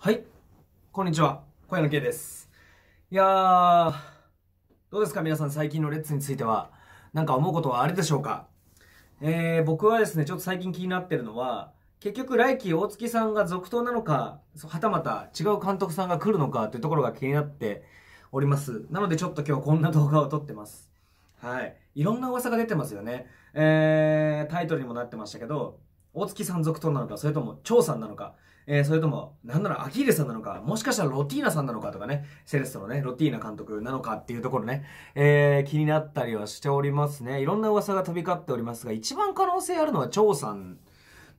はい。こんにちは。小屋のです。いやー、どうですか皆さん最近のレッツについては、なんか思うことはあるでしょうかえー、僕はですね、ちょっと最近気になってるのは、結局来季大月さんが続投なのか、はたまた違う監督さんが来るのかというところが気になっております。なのでちょっと今日こんな動画を撮ってます。はい。いろんな噂が出てますよね。えー、タイトルにもなってましたけど、大月さん続投なのか、それとも張さんなのか、えー、それとも、なんならアキーレさんなのか、もしかしたらロティーナさんなのかとかね、セレストのね、ロティーナ監督なのかっていうところね、えー、気になったりはしておりますね。いろんな噂が飛び交っておりますが、一番可能性あるのは張さん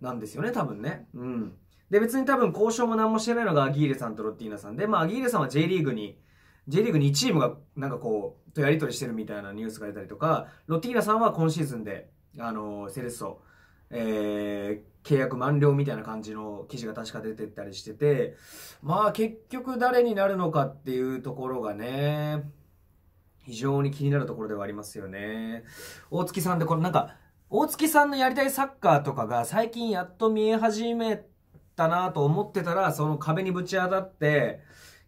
なんですよね、多分ね。うん。で、別に多分交渉も何もしてないのがアギーレさんとロティーナさんで、まあ、アギーレさんは J リーグに、J リーグにチームがなんかこう、とやり取りしてるみたいなニュースが出たりとか、ロティーナさんは今シーズンで、あのー、セレッソ、えー、契約満了みたいな感じの記事が確か出てったりしてて、まあ結局誰になるのかっていうところがね、非常に気になるところではありますよね。大月さんで、このなんか、大月さんのやりたいサッカーとかが最近やっと見え始めたなと思ってたら、その壁にぶち当たって、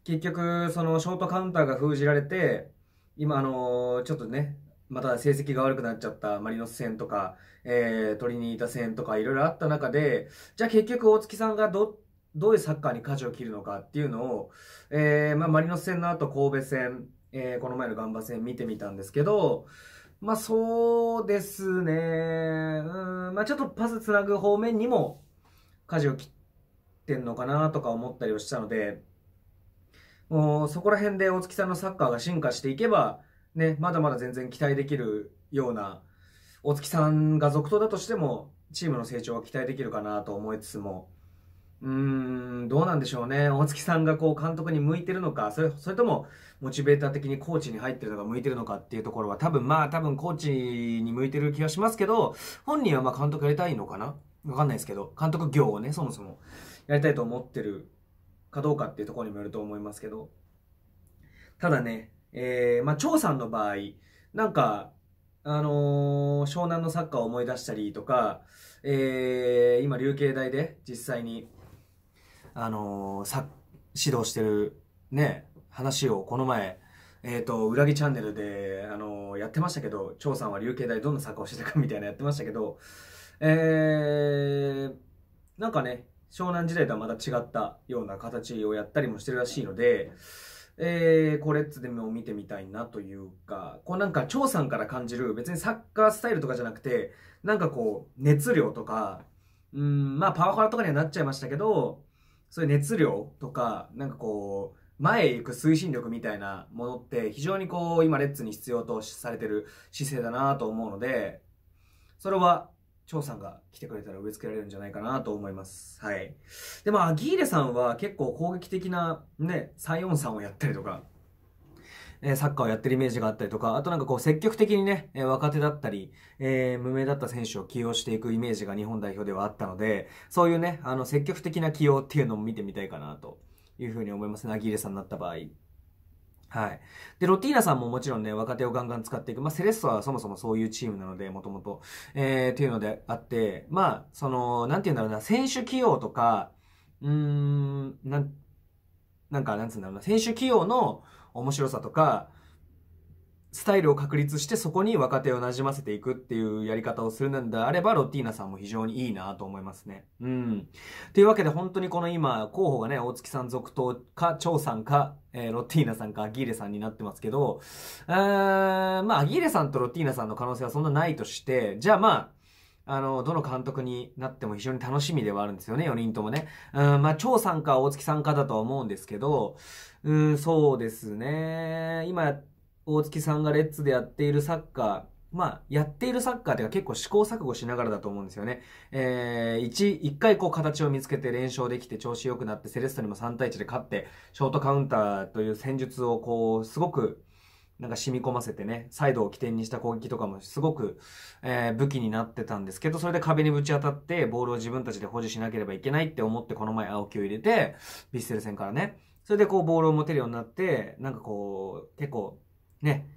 結局、そのショートカウンターが封じられて、今、あのー、ちょっとね、また成績が悪くなっちゃったマリノス戦とか、えー、トリニータ戦とかいろいろあった中で、じゃあ結局大月さんがど、どういうサッカーに舵を切るのかっていうのを、えー、まあ、マリノス戦の後神戸戦、えー、この前のガンバ戦見てみたんですけど、まあそうですね、うん、まあちょっとパスつなぐ方面にも舵を切ってんのかなとか思ったりをしたので、もうそこら辺で大月さんのサッカーが進化していけば、ね、まだまだ全然期待できるような、大月さんが続投だとしても、チームの成長は期待できるかなと思いつつも、うーん、どうなんでしょうね。大月さんがこう監督に向いてるのか、それ、それとも、モチベーター的にコーチに入ってるのが向いてるのかっていうところは、多分まあ、多分コーチに向いてる気がしますけど、本人はまあ監督やりたいのかなわかんないですけど、監督業をね、そもそもやりたいと思ってるかどうかっていうところにもよると思いますけど、ただね、えー、まあ、張さんの場合、なんか、あのー、湘南のサッカーを思い出したりとか、えー、今、流球大で実際に、あのー、指導してる、ね、話をこの前、えっ、ー、と、裏木チャンネルで、あのー、やってましたけど、張さんは流球大どんなサッカーをしてたかみたいなやってましたけど、えー、なんかね、湘南時代とはまた違ったような形をやったりもしてるらしいので、えー、これっつでも見てみたいなというか、こうなんか、張さんから感じる、別にサッカースタイルとかじゃなくて、なんかこう、熱量とか、うん、まあ、パワハラとかにはなっちゃいましたけど、そういう熱量とか、なんかこう、前へ行く推進力みたいなものって非常にこう今レッツに必要とされてる姿勢だなと思うのでそれは張さんが来てくれたら植え付けられるんじゃないかなと思います。はい。で、まあ、アギーレさんは結構攻撃的なね、343をやったりとか、えサッカーをやってるイメージがあったりとか、あとなんかこう積極的にね、え若手だったり、えー、無名だった選手を起用していくイメージが日本代表ではあったので、そういうね、あの積極的な起用っていうのも見てみたいかなというふうに思いますね、アギーレさんになった場合。はい。で、ロティーナさんももちろんね、若手をガンガン使っていく。まあ、セレッソはそもそもそういうチームなので、もともと。えー、っていうのであって、まあ、その、なんて言うんだろうな、選手起用とか、うーん、なん、なんか、なんつうんだろうな、選手起用の面白さとか、スタイルを確立してそこに若手をなじませていくっていうやり方をするのであれば、ロッティーナさんも非常にいいなと思いますね。うん。というわけで本当にこの今、候補がね、大月さん続投か、張さんか、えー、ロッティーナさんかアギーレさんになってますけど、うーん、まあアギーレさんとロッティーナさんの可能性はそんなないとして、じゃあまあ、あの、どの監督になっても非常に楽しみではあるんですよね、4人ともね。うん、まあ、張さんか大月さんかだとは思うんですけど、うん、そうですね。今、大月さんがレッツでやっているサッカー、まあ、やっているサッカーっていうか結構試行錯誤しながらだと思うんですよね。えー、1、一回こう形を見つけて連勝できて調子良くなって、セレッソにも3対1で勝って、ショートカウンターという戦術をこう、すごく、なんか染み込ませてね、サイドを起点にした攻撃とかもすごく、えー、武器になってたんですけど、それで壁にぶち当たって、ボールを自分たちで保持しなければいけないって思って、この前青木を入れて、ヴィッセル戦からね、それでこうボールを持てるようになって、なんかこう、結構、ね、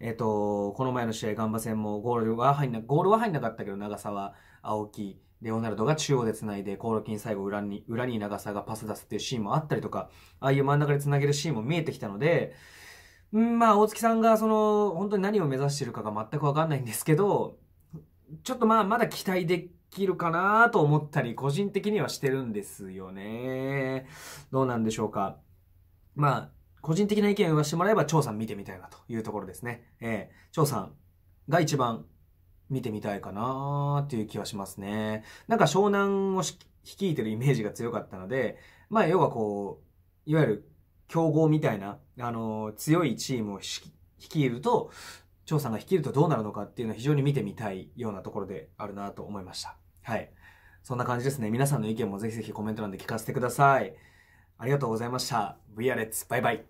えっ、ー、と、この前の試合、ガンバ戦もゴールは入んな、ゴールは入んなかったけど、長沢、青木、レオナルドが中央で繋いで、コーロキン最後裏に、裏に長沢がパス出すっていうシーンもあったりとか、ああいう真ん中で繋げるシーンも見えてきたので、うん、まあ、大月さんがその、本当に何を目指してるかが全くわかんないんですけど、ちょっとまあ、まだ期待できるかなと思ったり、個人的にはしてるんですよね。どうなんでしょうか。まあ、個人的な意見を言わせてもらえば、蝶さん見てみたいなというところですね。えー、蝶さんが一番見てみたいかなっていう気はしますね。なんか湘南を率いてるイメージが強かったので、まあ要はこう、いわゆる競合みたいな、あのー、強いチームを率いると、蝶さんが率いるとどうなるのかっていうのは非常に見てみたいようなところであるなと思いました。はい。そんな感じですね。皆さんの意見もぜひぜひコメント欄で聞かせてください。ありがとうございました。VR レッツ、バイバイ。